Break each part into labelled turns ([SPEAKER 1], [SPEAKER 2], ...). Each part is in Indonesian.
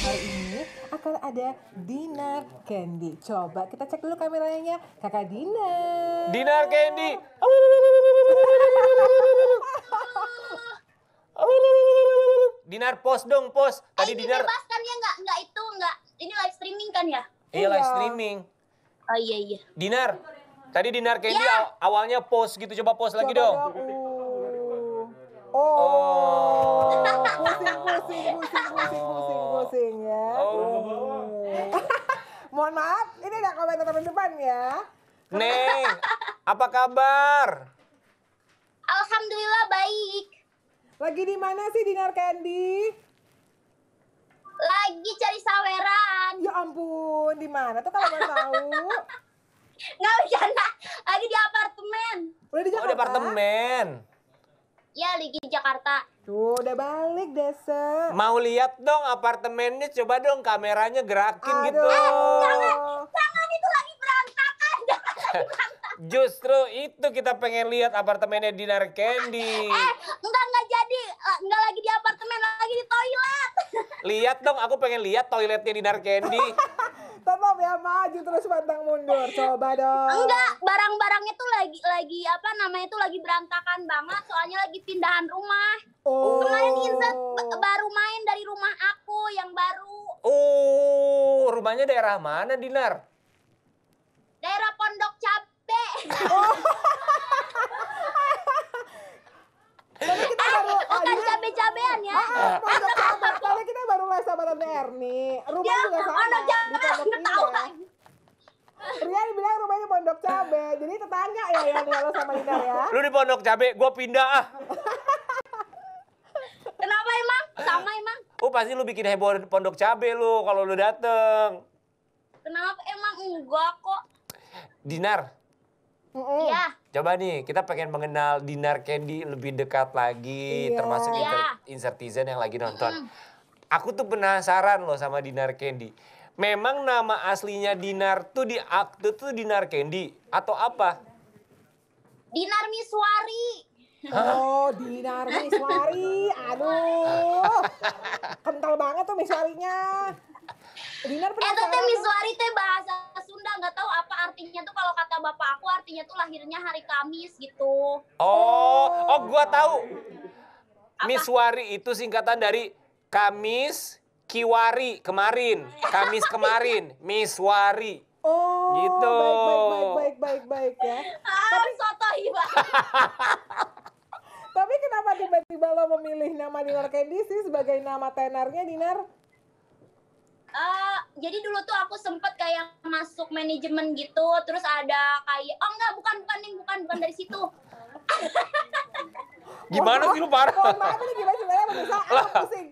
[SPEAKER 1] hari ini akan ada Dinar Candy. Coba kita cek dulu kameranya. Kakak Dinar.
[SPEAKER 2] Dinar Candy. Dinar post dong post. Ah, tadi eh, Dinar. Ini
[SPEAKER 3] kan ya nggak nggak itu nggak ini live streaming kan ya? Iya live iya. streaming. Oh iya iya.
[SPEAKER 2] Dinar. Tadi Dinar Candy ya. awalnya post gitu coba post lagi dong.
[SPEAKER 1] dong. Oh. oh, pusing, pusing, pusing, pusing, pusing, pusing ya. Oh. Mohon maaf, ini ada teman depan ya.
[SPEAKER 2] Neng, apa kabar?
[SPEAKER 3] Alhamdulillah baik. Lagi di mana sih Dinar Candy? Lagi cari saweran. Ya ampun, di mana tuh kalau mau tahu? Enggak bercanda, lagi di apartemen. Udah di
[SPEAKER 2] Jakarta? Oh, di apartemen.
[SPEAKER 3] Ya, Ligi Jakarta.
[SPEAKER 1] Tuh, udah balik, Desa. Mau lihat
[SPEAKER 2] dong apartemennya, coba dong kameranya gerakin Aduh. gitu. Eh,
[SPEAKER 3] jangan, jangan itu lagi
[SPEAKER 2] berantakan, lagi berantakan. Justru itu kita pengen lihat apartemennya Dinar Candy. Eh, eh
[SPEAKER 3] enggak, enggak jadi. Eh, enggak lagi di apartemen, lagi di toilet.
[SPEAKER 2] Lihat dong, aku pengen lihat toiletnya Dinar Candy.
[SPEAKER 1] tetap ya
[SPEAKER 3] maju terus pantang mundur coba dong enggak barang-barangnya tuh lagi lagi apa namanya tuh lagi berantakan banget soalnya lagi pindahan rumah oh. kemarin Inset baru main dari rumah aku yang baru
[SPEAKER 2] oh rumahnya daerah mana Dinar
[SPEAKER 3] daerah Pondok Cabe oh. Tapi kita eh, baru, bukan cabe-cabean ya. Ah,
[SPEAKER 1] baru les sama Tante Erni. Rumah ya, juga sama. Anak di Pondok Indah. Ria dibilang rumahnya Pondok Cabe. Jadi tetangga ya
[SPEAKER 3] yang lo sama Linda ya.
[SPEAKER 2] Lu di Pondok Cabe, gue pindah ah.
[SPEAKER 3] Kenapa emang? Sama emang.
[SPEAKER 2] Oh pasti lu bikin heboh di Pondok Cabe lu kalau lu dateng.
[SPEAKER 3] Kenapa emang enggak kok? Dinar. Mm Iya.
[SPEAKER 2] Coba nih, kita pengen mengenal Dinar Candy lebih dekat lagi, iya. termasuk yeah. Iya. insertizen yang lagi nonton. Mm Aku tuh penasaran loh sama Dinar Candy. Memang nama aslinya Dinar tuh di akte tuh Dinar Candy atau apa?
[SPEAKER 3] Dinar Miswari. Oh, Dinar Miswari.
[SPEAKER 1] Aduh. Kental banget tuh Miswarinya.
[SPEAKER 3] Dinar eh, penasaran. Eh, teh Miswari teh bahasa Sunda nggak tahu apa artinya tuh kalau kata bapak aku artinya tuh lahirnya hari Kamis gitu.
[SPEAKER 2] Oh, oh gua oh. tahu. Miswari itu singkatan dari Kamis Kiwari kemarin, Kamis kemarin, Miss Wari.
[SPEAKER 1] Oh, gitu. baik, baik, baik, baik, baik ya. Ah, Tapi soto Tapi kenapa tiba-tiba lo memilih nama Dinar Candy sih sebagai nama tenarnya Dinar?
[SPEAKER 3] Uh, jadi dulu tuh aku sempet kayak masuk manajemen gitu, terus ada kayak oh enggak bukan bukan nih bukan bukan dari situ.
[SPEAKER 2] Gimana sih lu parah? Mohon maaf
[SPEAKER 3] nih gimana gimana pemirsa,
[SPEAKER 2] aku pusing.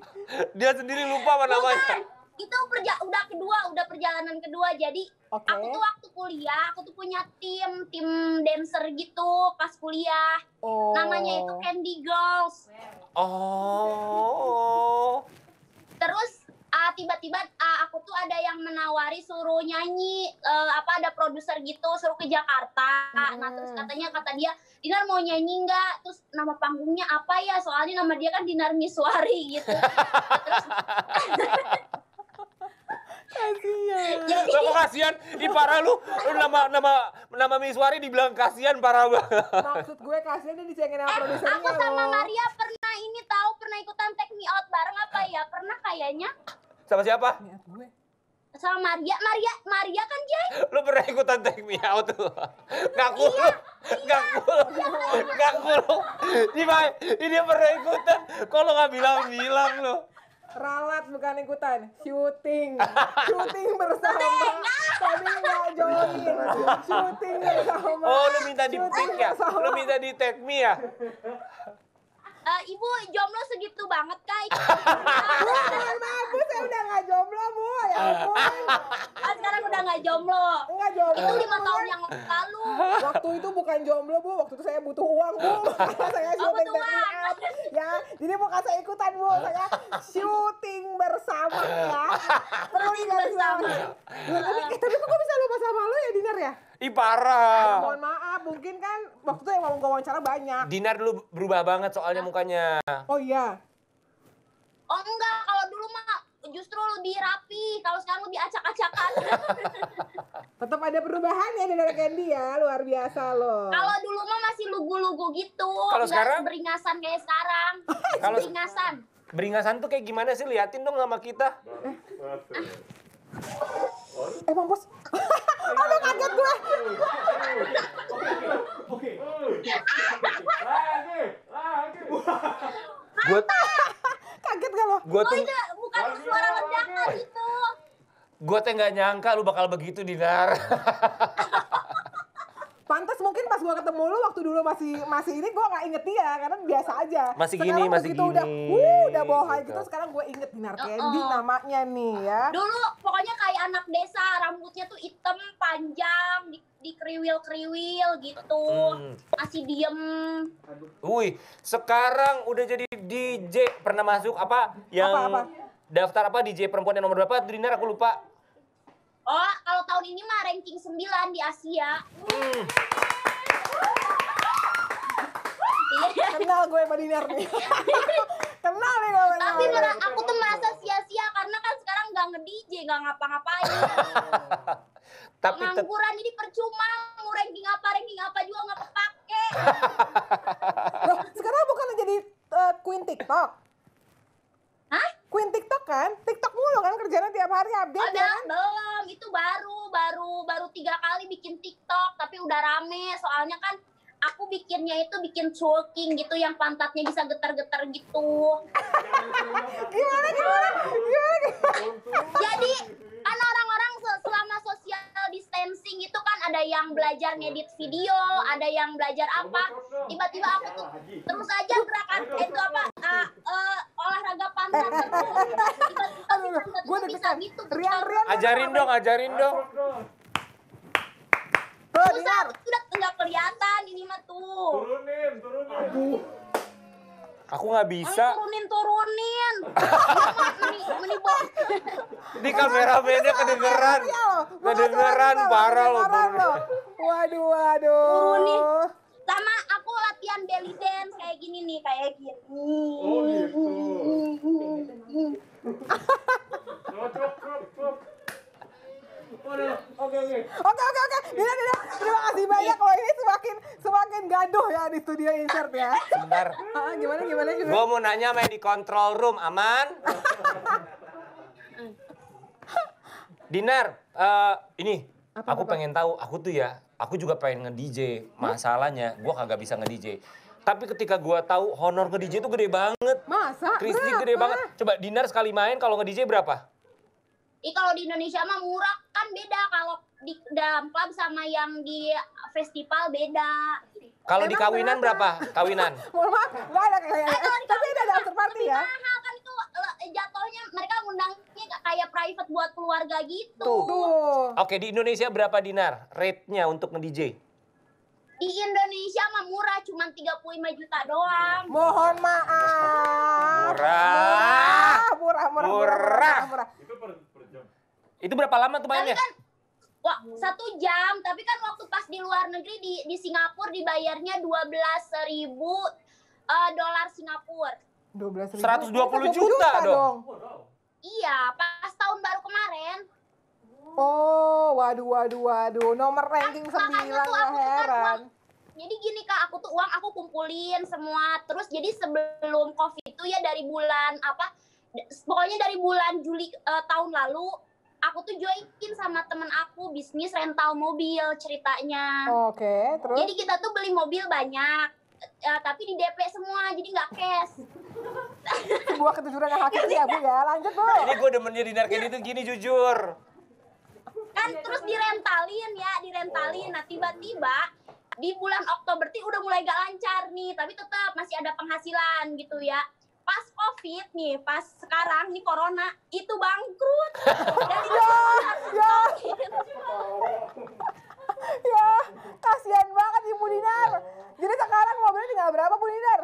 [SPEAKER 2] Dia sendiri lupa apa namanya. Bukan
[SPEAKER 3] itu perja udah kedua udah perjalanan kedua jadi okay. aku tuh waktu kuliah aku tuh punya tim tim dancer gitu pas kuliah oh. namanya itu Candy Girls
[SPEAKER 2] oh
[SPEAKER 3] produser gitu suruh ke Jakarta hmm. nah ah. terus katanya kata dia Dinar mau nyanyi nggak terus nama panggungnya apa ya soalnya nama dia kan Dinar Miswari gitu Kasihan.
[SPEAKER 2] Jadi... Sama kasihan, di parah lu, nama nama nama Miswari dibilang kasihan parah banget.
[SPEAKER 1] Maksud gue kasihan dia dicengin sama eh, produsernya. Aku sama Maria
[SPEAKER 3] pernah ini tahu pernah ikutan take me out bareng apa ya? Pernah kayaknya.
[SPEAKER 2] Sama siapa? Ya, gue
[SPEAKER 3] sama Maria Maria Maria kan Jay
[SPEAKER 2] lu pernah ikutan take me out tuh Gak iya, kulu gak iya. kulu nggak kulu iya, ini dia pernah ikutan lu nggak bilang bilang lo
[SPEAKER 1] ralat bukan ikutan syuting syuting
[SPEAKER 3] bersama tapi nggak join
[SPEAKER 1] syuting bersama oh lu minta di
[SPEAKER 2] pick ya lu minta di take me ya
[SPEAKER 3] Uh, ibu jomblo segitu banget kak Bu, maaf bu, saya udah nggak jomblo bu, ya ampun. Ah, sekarang udah nggak jomblo. Nggak jomblo. Itu lima tahun yang lalu. Waktu
[SPEAKER 1] itu bukan jomblo bu, waktu itu saya butuh uang bu. saya oh, butuh uang ya. Jadi bukan saya ikutan bu, saya syuting bersama ya. Perlu bersama. Ya, tapi, tapi kok bisa lupa sama lo ya dinner ya?
[SPEAKER 2] Ih parah. Ay, mohon
[SPEAKER 1] maaf mungkin kan waktu itu yang mau wawancara banyak.
[SPEAKER 2] Dinar dulu berubah banget soalnya mukanya.
[SPEAKER 1] Oh iya.
[SPEAKER 3] Oh enggak, kalau dulu mah justru lebih rapi. Kalau sekarang lebih acak-acakan.
[SPEAKER 1] Tetap ada perubahan ya dari Candy ya, luar biasa loh. Kalau dulu
[SPEAKER 3] mah masih lugu-lugu gitu. Kalau sekarang beringasan kayak sekarang. Kalau beringasan.
[SPEAKER 2] Beringasan tuh kayak gimana sih? Liatin dong sama kita. Eh. Ah
[SPEAKER 1] eh mampus. Aduh kaget gue. Oke. Lagi, Gue kaget gak lo? Gue tuh bukan suara ledakan itu.
[SPEAKER 2] Gue tuh nggak nyangka lu bakal begitu Dinar.
[SPEAKER 1] gue ketemu lu waktu dulu masih masih ini gue nggak inget dia karena biasa aja. Masih sekarang masih gitu gini. Udah, wuh, udah bohong gitu. gitu. Sekarang
[SPEAKER 3] gue inget Dinar oh, Candy oh.
[SPEAKER 1] namanya nih ya. Ah, dulu
[SPEAKER 3] pokoknya kayak anak desa, rambutnya tuh hitam, panjang, di dikriwil-kriwil gitu. Hmm. Masih diem.
[SPEAKER 2] Wih, sekarang udah jadi DJ. Pernah masuk apa yang apa, apa? daftar apa DJ perempuan yang nomor berapa? Dinar aku lupa.
[SPEAKER 3] Oh, kalau tahun ini mah ranking 9 di Asia.
[SPEAKER 1] Hmm. kenal gue sama Dinar nih
[SPEAKER 3] kenal nih gue tapi malah aku tuh merasa sia-sia karena kan sekarang nggak nge DJ nggak ngapa-ngapain
[SPEAKER 1] tapi pengangguran
[SPEAKER 3] ini percuma mau ranking apa ranking apa juga nggak kepake
[SPEAKER 1] Loh, sekarang bukan jadi uh, queen TikTok Hah? Queen TikTok kan? TikTok mulu kan kerjanya tiap hari update oh, ya kan?
[SPEAKER 3] Belum, itu baru, baru, baru tiga kali bikin TikTok, tapi udah rame. Soalnya kan aku bikinnya itu bikin choking gitu yang pantatnya bisa getar-getar gitu.
[SPEAKER 1] gimana gimana?
[SPEAKER 3] Jadi kan orang-orang selama social distancing itu kan ada yang belajar ngedit video, ada yang belajar apa. Tiba-tiba aku tuh terus aja gerakan eh, itu apa uh, uh, olahraga pantat Gue bisa gitu. gitu. Rian,
[SPEAKER 2] ajarin dong, ajarin dong.
[SPEAKER 3] Susah, Sudah nggak kelihatan ini mah tuh. Turunin, turunin. Aku
[SPEAKER 2] Aku nggak bisa. Ayo
[SPEAKER 3] turunin, turunin. ini
[SPEAKER 2] Di kamera beda kedengeran. Iya, iya.
[SPEAKER 3] Kedengeran iya, parah loh. Waduh, waduh. Turunin. Sama aku latihan belly dance kayak gini nih, kayak gini. Oh
[SPEAKER 1] gitu. Oke oke. Oke oke oke. Dila Dila terima kasih banyak loh ini semakin semakin gaduh ya di studio insert ya. Sebentar.
[SPEAKER 2] Ah, gimana gimana gimana. Gua mau nanya main di control room aman? Dinar, uh, ini apa, aku apa? pengen tahu aku tuh ya, aku juga pengen nge-DJ. Masalahnya gua kagak bisa nge-DJ. Tapi ketika gua tahu honor nge-DJ itu gede banget.
[SPEAKER 3] Masa? Kristi gede banget.
[SPEAKER 2] Coba Dinar sekali main kalau nge-DJ berapa?
[SPEAKER 3] Ini kalau di Indonesia mah murah kan beda kalau di dalam klub sama yang di festival beda.
[SPEAKER 2] Kalau di kawinan berapa? Kawinan.
[SPEAKER 3] Mohon maaf, enggak ada kayak. Eh, Tapi ada kan after party ya. Mahal kan itu jatuhnya mereka ngundangnya kayak private buat keluarga gitu. Tuh.
[SPEAKER 2] Tuh. Oke, di Indonesia berapa dinar rate-nya untuk nge-DJ?
[SPEAKER 3] di Indonesia mah murah cuma 35 juta doang. Mohon maaf.
[SPEAKER 2] Murah. Murah, murah,
[SPEAKER 3] murah. murah, murah, murah, murah.
[SPEAKER 2] Itu berapa lama tuh
[SPEAKER 3] bayarnya? kan, wah, satu jam. Tapi kan waktu pas di luar negeri di, di Singapura dibayarnya dua belas ribu uh, dolar Singapura.
[SPEAKER 1] Dua belas ribu. Seratus dua puluh juta dong.
[SPEAKER 3] Iya, pas tahun baru kemarin. Oh, waduh, waduh, waduh. Nomor kan ranking sembilan nggak kan heran. Kan, jadi gini kak, aku tuh uang aku kumpulin semua. Terus jadi sebelum covid itu ya dari bulan apa? Pokoknya dari bulan Juli uh, tahun lalu aku tuh joinin sama temen aku bisnis rental mobil ceritanya. Oke, okay, terus. Jadi kita tuh beli mobil banyak, uh, tapi di DP semua, jadi nggak cash.
[SPEAKER 1] Sebuah kejujuran yang hakiki ya bu ya, lanjut bu. Ini
[SPEAKER 2] gue demennya dinar kayak itu gini jujur.
[SPEAKER 3] Kan terus direntalin ya, direntalin. Nah tiba-tiba di bulan Oktober tuh udah mulai gak lancar nih, tapi tetap masih ada penghasilan gitu ya pas covid nih pas sekarang nih corona itu bangkrut jadi ya ya, ya kasihan banget ibu Dinar jadi sekarang mobilnya tinggal berapa Bu Dinar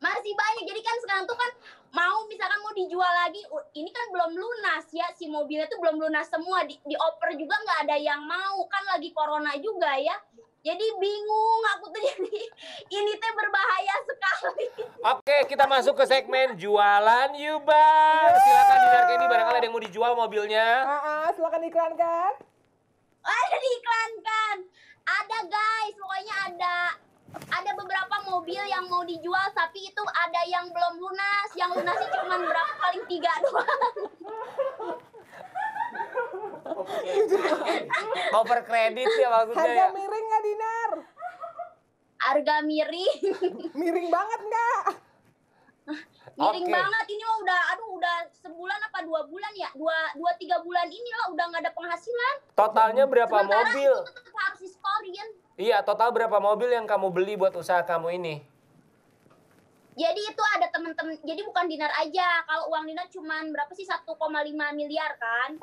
[SPEAKER 3] masih banyak jadi kan sekarang tuh kan mau misalkan mau dijual lagi ini kan belum lunas ya si mobilnya tuh belum lunas semua di, dioper juga nggak ada yang mau kan lagi corona juga ya jadi bingung aku tuh jadi ini teh berbahaya sekali.
[SPEAKER 2] Oke, kita masuk ke segmen jualan Yuba bang. Yeah. Silakan Dinar ini barangkali ada yang mau dijual mobilnya. Uh
[SPEAKER 1] -uh, silakan diiklankan. Oh,
[SPEAKER 3] ada diiklankan. Ada guys, pokoknya ada ada beberapa mobil yang mau dijual tapi itu ada yang belum lunas yang lunasnya cuma berapa paling tiga doang
[SPEAKER 2] Over kredit ya maksudnya Harga ya.
[SPEAKER 3] miring nggak Dinar? Harga miring. miring banget nggak? Miring okay. banget ini mah udah aduh udah sebulan apa dua bulan ya dua dua tiga bulan ini lah udah nggak ada penghasilan.
[SPEAKER 2] Totalnya berapa Sementara mobil? Itu
[SPEAKER 3] tetap harus
[SPEAKER 2] Iya total berapa mobil yang kamu beli buat usaha kamu ini?
[SPEAKER 3] jadi itu ada teman-teman jadi bukan dinar aja kalau uang dinar cuman berapa sih 1,5 miliar kan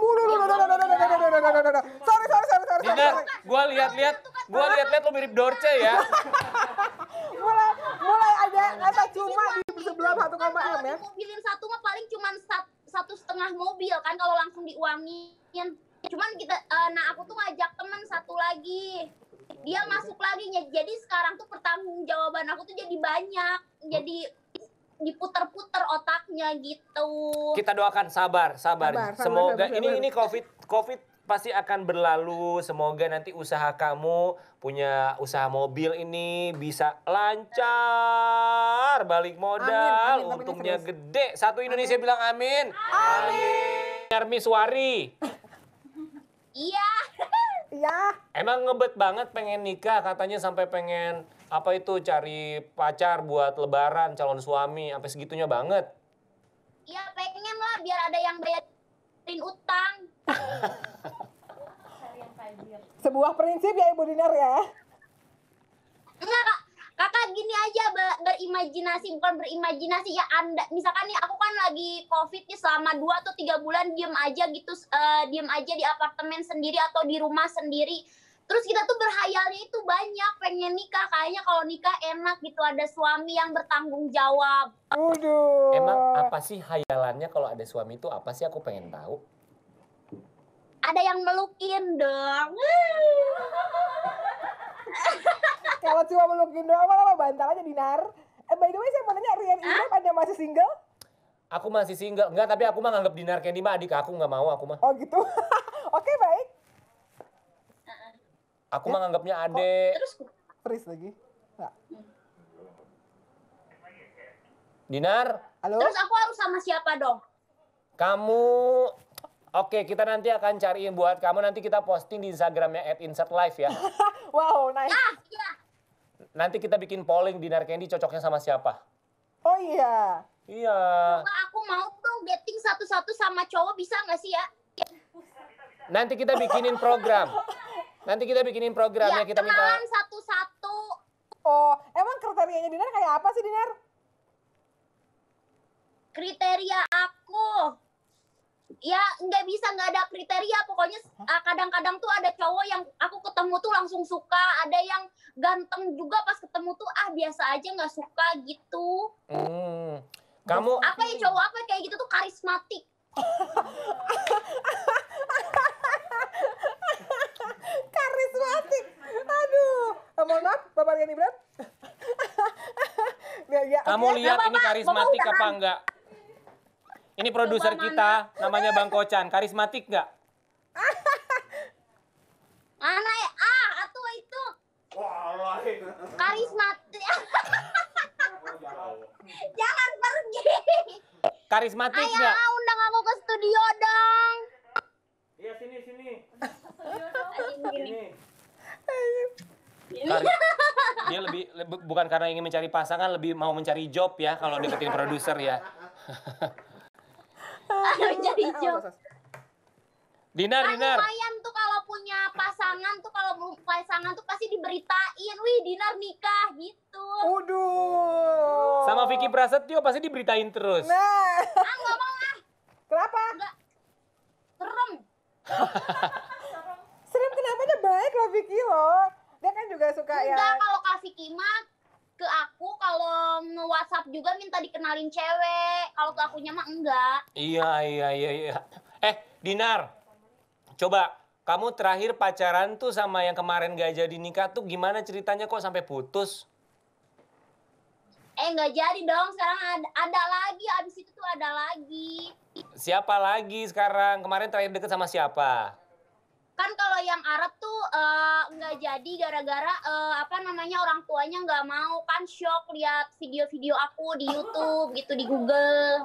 [SPEAKER 3] sorry sorry sorry sorry dinar
[SPEAKER 2] gue lihat-lihat gue lihat-lihat lo mirip Dorce
[SPEAKER 1] ya mulai mulai ada kata cuma di sebelah satu koma ya
[SPEAKER 3] mobilin satu mah paling cuma satu setengah mobil kan kalau langsung diuangin cuman kita nah aku tuh ngajak temen satu lagi dia masuk lagi jadi sekarang tuh pertanggung jawaban aku tuh jadi banyak jadi diputer-puter otaknya gitu. Kita
[SPEAKER 2] doakan sabar, sabar. sabar, Semoga sabar, sabar. ini ini Covid Covid pasti akan berlalu. Semoga nanti usaha kamu punya usaha mobil ini bisa lancar, balik modal, amin, amin, untungnya amin. gede. Satu Indonesia amin. bilang amin. Amin. Hermi Suari. Iya. Iya. Emang ngebet banget pengen nikah, katanya sampai pengen apa itu cari pacar buat lebaran calon suami sampai segitunya
[SPEAKER 1] banget
[SPEAKER 3] Iya pengen lah biar ada yang bayarin utang
[SPEAKER 1] sebuah prinsip ya Ibu Dinar ya
[SPEAKER 3] enggak kak kakak gini aja berimajinasi bukan berimajinasi ya anda misalkan nih aku kan lagi covid nih selama dua atau tiga bulan diem aja gitu uh, diem aja di apartemen sendiri atau di rumah sendiri terus kita tuh berhayalnya itu banyak pengen nikah kayaknya kalau nikah enak gitu ada suami yang bertanggung jawab Aduh.
[SPEAKER 2] emang apa sih hayalannya kalau ada suami itu apa sih aku pengen tahu
[SPEAKER 3] ada yang melukin dong
[SPEAKER 1] kalau cuma melukin doang malah bantal aja dinar eh by the way saya mau nanya Rian ini? pada masih single
[SPEAKER 2] aku masih single. Enggak, tapi aku mah nganggap Dinar Candy mah adik aku nggak mau aku mah. Oh gitu. Aku ya? menganggapnya adek. Terus
[SPEAKER 1] freeze lagi. Enggak.
[SPEAKER 2] Dinar? Halo? Terus
[SPEAKER 3] aku harus sama siapa dong?
[SPEAKER 2] Kamu Oke, kita nanti akan cariin buat kamu. Nanti kita posting di Instagramnya at insert life ya.
[SPEAKER 3] wow, nice. Ah, iya.
[SPEAKER 2] Nanti kita bikin polling Dinar Candy cocoknya sama siapa.
[SPEAKER 1] Oh iya.
[SPEAKER 2] Iya. Cuma
[SPEAKER 3] aku mau tuh dating satu-satu sama cowok bisa nggak sih ya?
[SPEAKER 2] Nanti kita bikinin program. Nanti kita bikinin program ya, iya, kita minta
[SPEAKER 3] satu-satu. Oh, emang kriterianya Dinar kayak apa sih Dinar? Kriteria aku ya nggak bisa nggak ada kriteria pokoknya eh, kadang-kadang tuh ada cowok yang aku ketemu tuh langsung suka ada yang ganteng juga pas ketemu tuh ah biasa aja nggak suka gitu
[SPEAKER 2] hmm. kamu apa ya
[SPEAKER 3] cowok apa kayak gitu tuh karismatik asik aduh eh, mohon
[SPEAKER 1] maaf bapak Rian Ibran ya, ya. kamu lihat ini karismatik apa enggak
[SPEAKER 2] ini produser kita namanya Bang Kocan karismatik enggak
[SPEAKER 3] mana ya ah atuh itu karismatik jangan pergi
[SPEAKER 2] karismatik enggak Ayah,
[SPEAKER 3] undang aku ke studio dong
[SPEAKER 2] iya sini sini
[SPEAKER 3] studio dong sini
[SPEAKER 2] karena, dia lebih le, bukan karena ingin mencari pasangan, lebih mau mencari job ya kalau deketin produser ya.
[SPEAKER 3] mencari job.
[SPEAKER 2] Dinar, kan Dinar. Lumayan
[SPEAKER 3] tuh kalau punya pasangan tuh kalau belum pasangan tuh pasti diberitain, wih Dinar nikah gitu. Waduh. Sama Vicky
[SPEAKER 2] Prasetyo pasti diberitain terus.
[SPEAKER 3] Nah. Ah nggak mau ah. Kenapa? Enggak. Serem.
[SPEAKER 1] Serem kenapa? Ya baik lah Vicky loh dia kan juga suka Enggak, ya. Enggak,
[SPEAKER 3] kalau kasih kimak ke aku kalau nge WhatsApp juga minta dikenalin cewek. Kalau ke akunya mah enggak.
[SPEAKER 2] Iya, iya, iya, iya. Eh, Dinar. Coba kamu terakhir pacaran tuh sama yang kemarin gak jadi nikah tuh gimana ceritanya kok sampai putus?
[SPEAKER 3] Eh nggak jadi dong, sekarang ada, ada lagi, abis itu tuh ada lagi.
[SPEAKER 2] Siapa lagi sekarang? Kemarin terakhir deket sama siapa?
[SPEAKER 3] kan kalau yang Arab tuh eh, nggak uh, jadi gara-gara uh, apa namanya orang tuanya nggak mau kan shock lihat video-video aku di YouTube gitu di Google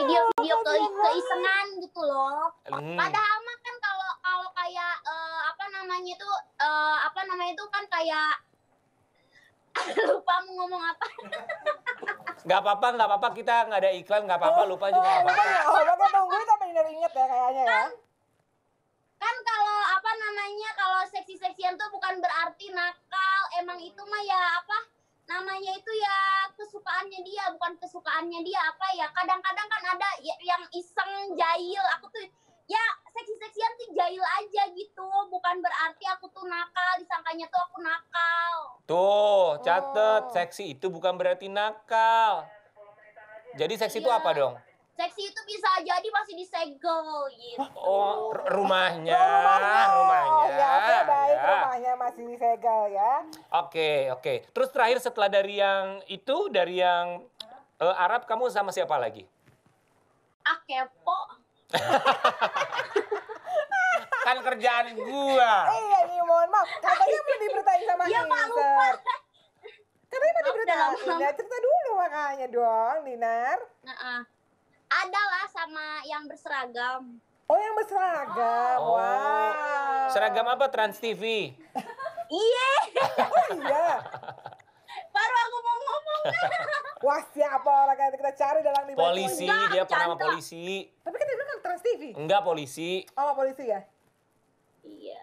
[SPEAKER 3] video-video ke keisengan gitu loh hmm. padahal mah kan kalau kalau kayak uh, apa namanya itu uh, apa namanya itu kan kayak lupa mau ngomong apa
[SPEAKER 2] nggak apa-apa nggak apa-apa kita nggak ada
[SPEAKER 1] iklan nggak apa-apa lupa juga nggak apa-apa apa-apa tungguin sampai ingat ya kayaknya ya kan?
[SPEAKER 3] namanya kalau seksi-seksian tuh bukan berarti nakal. Emang itu mah ya apa? Namanya itu ya kesukaannya dia, bukan kesukaannya dia apa ya. Kadang-kadang kan ada ya, yang iseng, jahil. Aku tuh ya seksi-seksian tuh jahil aja gitu. Bukan berarti aku tuh nakal, disangkanya tuh aku nakal.
[SPEAKER 2] Tuh, catet. Oh. Seksi itu bukan berarti nakal. Jadi seksi iya. itu apa dong?
[SPEAKER 3] Seksi itu bisa jadi masih disegel gitu. Oh,
[SPEAKER 2] rumahnya.
[SPEAKER 1] Siwi Vegal ya.
[SPEAKER 2] Oke, okay, oke. Okay. Terus terakhir setelah dari yang itu, dari yang uh, Arab, kamu sama siapa lagi?
[SPEAKER 3] Akepo. Ah,
[SPEAKER 2] kan kerjaan gua. Iya,
[SPEAKER 1] eh, iya, mohon maaf. Katanya mau diberitain sama ya, Pak, lupa. Katanya mau diberitain. Nah, cerita dulu makanya dong, Dinar.
[SPEAKER 3] Nah, uh. ada lah sama yang berseragam. Oh yang berseragam,
[SPEAKER 1] oh.
[SPEAKER 2] wow. Seragam apa Trans TV?
[SPEAKER 3] Iya.
[SPEAKER 1] Oh, iya. Baru aku mau ngomong. Wah siapa orang yang kita cari dalam di Polisi, Enggak, dia pernah sama polisi. Tapi kan itu kan Trans TV. Enggak polisi. Oh polisi ya? Iya.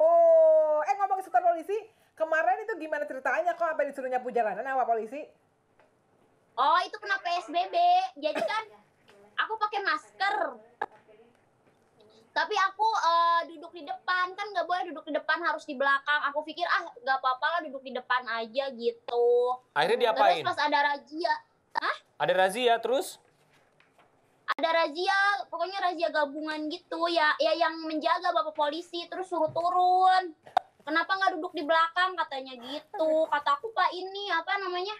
[SPEAKER 1] Oh, eh ngomong sekitar polisi, kemarin itu gimana ceritanya kok apa disuruh nyapu jalanan sama polisi?
[SPEAKER 3] Oh itu kena PSBB, jadi kan aku pakai masker tapi aku uh, duduk di depan kan nggak boleh duduk di depan harus di belakang aku pikir ah nggak apa-apa lah duduk di depan aja gitu akhirnya diapain terus pas ada razia
[SPEAKER 2] ah ada razia terus
[SPEAKER 3] ada razia pokoknya razia gabungan gitu ya ya yang menjaga bapak polisi terus suruh turun kenapa nggak duduk di belakang katanya gitu kata aku pak ini apa namanya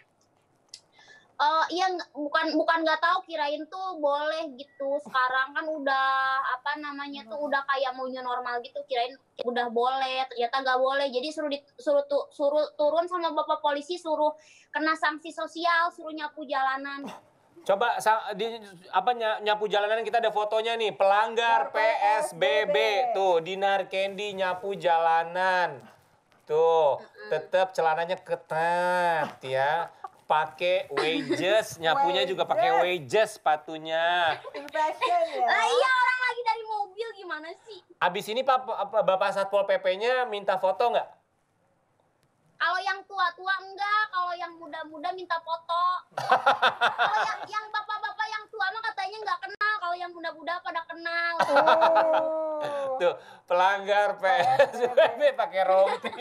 [SPEAKER 3] uh, eh, yang bukan bukan nggak tahu kirain tuh boleh gitu sekarang kan udah apa namanya tuh udah kayak mau new normal gitu kirain udah boleh ternyata nggak boleh jadi suruh di, suruh tu, suruh turun sama bapak polisi suruh kena sanksi sosial suruh nyapu jalanan
[SPEAKER 2] Coba di apa nyapu jalanan kita ada fotonya nih pelanggar PSBB tuh Dinar Candy nyapu jalanan. Tuh, tetap celananya ketat ya pakai wages, nyapunya juga pakai wages sepatunya.
[SPEAKER 3] Fashion ya. Lah iya orang lagi dari mobil gimana sih?
[SPEAKER 2] Abis ini Pak Bapak Satpol PP-nya minta foto nggak?
[SPEAKER 3] Kalau yang tua-tua enggak, kalau yang muda-muda minta foto. kalau yang yang bapak-bapak yang tua mah katanya nggak kenal, kalau yang muda-muda pada kenal. Oh.
[SPEAKER 2] Tuh, pelanggar PSBB pakai rompi.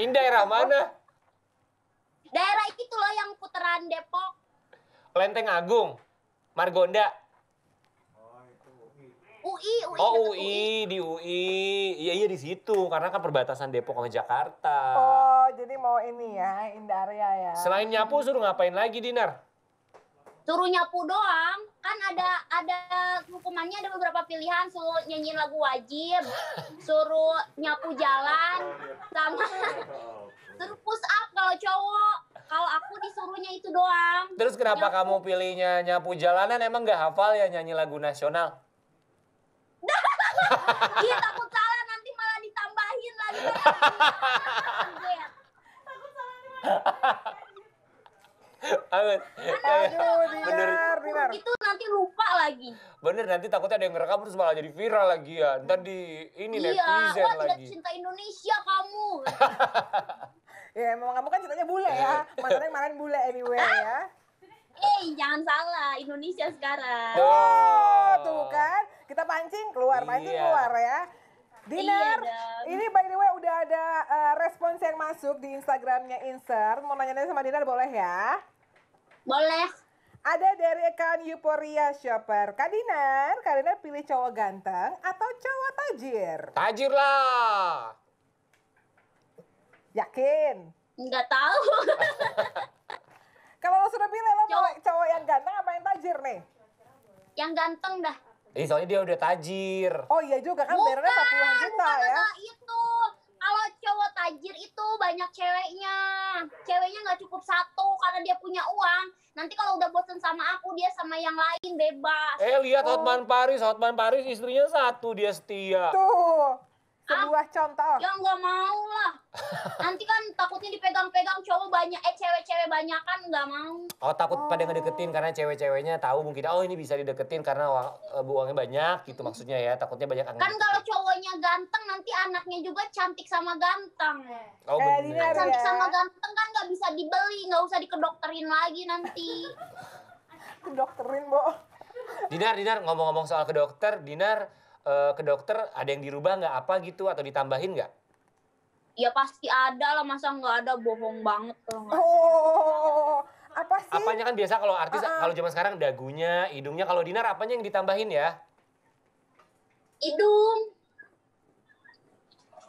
[SPEAKER 2] Indah era mana?
[SPEAKER 3] Daerah itu loh yang puteran Depok.
[SPEAKER 2] Lenteng Agung, Margonda. Oh,
[SPEAKER 3] itu UI. UI, UI. Oh, UI, UI.
[SPEAKER 2] di UI. Iya, iya di situ karena kan perbatasan Depok sama Jakarta.
[SPEAKER 3] Oh, jadi mau ini ya, Indaria ya, ya.
[SPEAKER 2] Selain nyapu suruh ngapain lagi, Dinar?
[SPEAKER 3] Suruh nyapu doang. Kan ada ada hukumannya ada beberapa pilihan, suruh nyanyiin lagu wajib, suruh nyapu jalan sama suruh push kalau cowok kalau aku disuruhnya itu doang terus kenapa
[SPEAKER 2] nyapu. kamu pilihnya nyapu jalanan emang nggak hafal ya nyanyi lagu nasional
[SPEAKER 3] Iya takut salah nanti malah ditambahin lagi
[SPEAKER 2] Amin. Eh, bener. bener.
[SPEAKER 3] Itu nanti lupa lagi.
[SPEAKER 2] Bener, nanti takutnya ada yang ngerekam terus malah jadi viral lagi ya. Ntar di ini iya, netizen lagi. Iya, tidak
[SPEAKER 3] cinta Indonesia kamu.
[SPEAKER 1] ya emang kamu kan ceritanya bule ya eh. mantannya kemarin bule anyway ah. ya Eh, hey, jangan salah, Indonesia sekarang. Oh, tuh kan. Kita pancing keluar, pancing iya. keluar ya. Dinar, iya, ini by the way udah ada uh, respons yang masuk di Instagramnya Insert. Mau nanya-nanya sama Dinar boleh ya? Boleh. Ada dari account Euphoria Shopper. Kak Dinar, Kak Dinar pilih cowok ganteng atau cowok tajir? Tajir lah. Yakin? Enggak tahu. Kalau lo sudah pilih lo mau cowok. cowok
[SPEAKER 3] yang ganteng apa yang tajir nih? Yang ganteng dah.
[SPEAKER 2] Eh, soalnya dia udah tajir.
[SPEAKER 1] Oh iya juga kan bukan, bayarnya 40 juta bukan ya.
[SPEAKER 3] itu. Kalau cowok tajir itu banyak ceweknya. Ceweknya nggak cukup satu karena dia punya uang. Nanti kalau udah bosen sama aku, dia sama yang lain bebas. Eh,
[SPEAKER 2] lihat oh. Hotman Paris. Hotman Paris istrinya satu, dia setia.
[SPEAKER 3] Tuh sebuah ah, contoh. Ya nggak mau lah. Nanti kan takutnya dipegang-pegang cowok banyak, eh cewek-cewek banyak kan nggak mau.
[SPEAKER 2] Oh takut oh. pada ngedeketin karena cewek-ceweknya tahu mungkin oh ini bisa dideketin karena eh, uang, uangnya banyak gitu maksudnya ya. Takutnya banyak. Kan
[SPEAKER 3] kalau cowoknya ganteng nanti anaknya juga cantik sama ganteng. Oh eh, benar. Kan cantik ya. sama ganteng kan nggak bisa dibeli, nggak usah dikedokterin lagi nanti. Kedokterin, Bo.
[SPEAKER 2] Dinar, Dinar ngomong-ngomong soal ke dokter, Dinar uh, ke dokter ada yang dirubah nggak apa gitu atau ditambahin nggak?
[SPEAKER 3] Ya pasti ada lah masa nggak ada bohong banget tuh. Oh apa sih?
[SPEAKER 2] Apanya kan biasa kalau artis uh -uh. kalau zaman sekarang dagunya, hidungnya kalau dinar apanya yang ditambahin ya?
[SPEAKER 3] Hidung.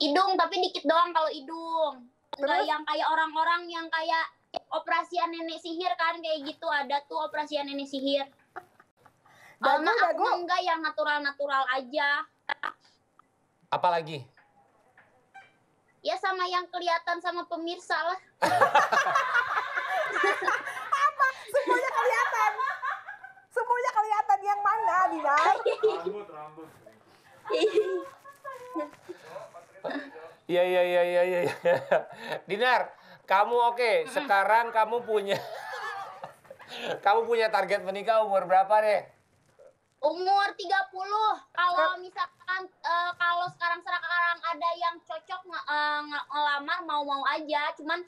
[SPEAKER 3] Hidung tapi dikit doang kalau hidung.
[SPEAKER 1] Enggak yang kayak orang-orang
[SPEAKER 3] yang kayak operasian nenek sihir kan kayak gitu ada tuh operasian nenek sihir. Dagu, uh, aku enggak yang natural-natural aja. Apalagi? Ya sama yang kelihatan sama pemirsa lah. Apa? Semuanya kelihatan.
[SPEAKER 1] Semuanya kelihatan yang mana, Dinar?
[SPEAKER 3] Rambut, rambut.
[SPEAKER 2] Iya, iya, iya, iya, iya. Dinar, kamu oke. Okay. Sekarang kamu punya... kamu punya target menikah umur berapa deh?
[SPEAKER 3] Umur 30 kalau misalkan uh, kalau sekarang-sekarang ada yang cocok ng eh, ngelamar mau-mau aja, cuman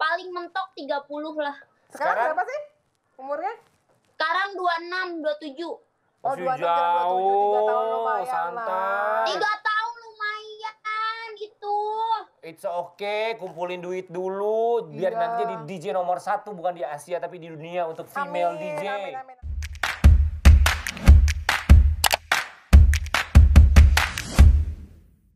[SPEAKER 3] paling mentok 30 lah. Sekarang, sekarang berapa sih umurnya? Sekarang 26, 27. Oh, 26, jauh,
[SPEAKER 1] 27, 3 tahun lumayan
[SPEAKER 3] santai. Lah. tahun lumayan itu.
[SPEAKER 2] It's okay, kumpulin duit dulu biar yeah. nanti jadi DJ nomor satu bukan di Asia tapi di dunia untuk female amin, DJ.
[SPEAKER 1] Amin, amin.